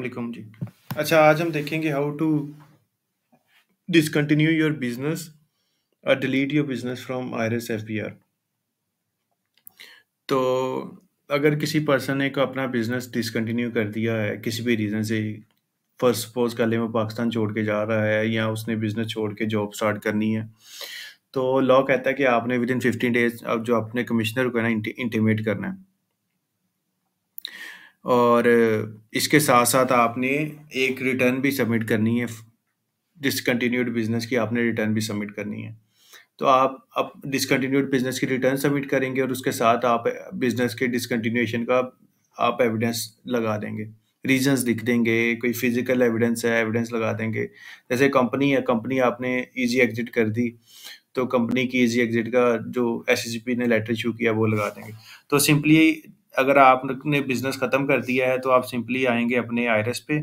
वालेकुम जी अच्छा आज हम देखेंगे how to discontinue your business और delete your business from IRIS F तो अगर किसी पर्सन ने को अपना बिजनेस डिसकंटिन्यू कर दिया है किसी भी रीज़न से फर्स्ट सपोज कर ले वो पाकिस्तान छोड़ के जा रहा है या उसने बिजनेस छोड़ के जॉब स्टार्ट करनी है तो लॉ कहता है कि आपने विद इन फिफ्टीन डेज अब जो अपने कमिश्नर को है ना इंटीमेट करना है और इसके साथ साथ आपने एक रिटर्न भी सबमिट करनी है डिसकंटिन्यूड बिजनेस की आपने रिटर्न भी सबमिट करनी है तो आप अब डिसकंटिन्यूड बिजनेस की रिटर्न सबमिट करेंगे और उसके साथ आप बिजनेस के डिसकंटिन्यूएशन का आप एविडेंस लगा देंगे रीजंस लिख देंगे कोई फिजिकल एविडेंस है एविडेंस लगा देंगे जैसे कंपनी है कंपनी आपने इजी एग्जिट कर दी तो कंपनी की इजी एग्जिट का जो एस ने लेटर इशू किया वो लगा देंगे तो सिंपली अगर आपने बिजनेस ख़त्म कर दिया है तो आप सिंपली आएंगे अपने आयरस पे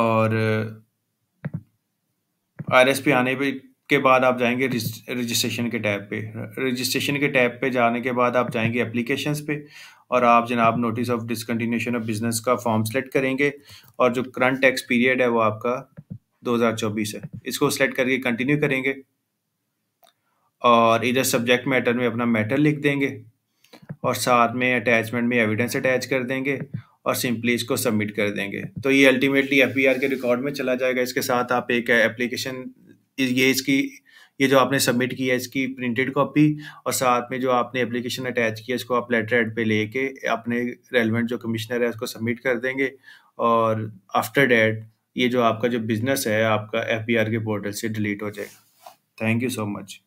और आयरस पे आने पे के बाद आप जाएंगे रजिस्ट्रेशन के टैब पे रजिस्ट्रेशन के टैब पे जाने के बाद आप जाएंगे एप्लीकेशन पे और आप जनाब notice of discontinuation of business का फॉर्म सेलेक्ट करेंगे और जो करंट टैक्स पीरियड है वो आपका 2024 है इसको सेलेक्ट करके कंटिन्यू करेंगे और इधर सब्जेक्ट मैटर में अपना मैटर लिख देंगे और साथ में अटैचमेंट में एविडेंस अटैच कर देंगे और सिंपली इसको सबमिट कर देंगे तो ये अल्टीमेटली एफ के रिकॉर्ड में चला जाएगा इसके साथ आप एक एप्लीकेशन ये इसकी ये जो आपने सबमिट किया है इसकी प्रिंटेड कॉपी और साथ में जो आपने एप्लीकेशन अटैच किया इसको आप लेटर एड पे लेके अपने रेलिवेंट जो कमिश्नर है उसको सबमिट कर देंगे और आफ्टर डैट ये जो आपका जो बिजनेस है आपका एफ के पोर्टल से डिलीट हो जाएगा थैंक यू सो मच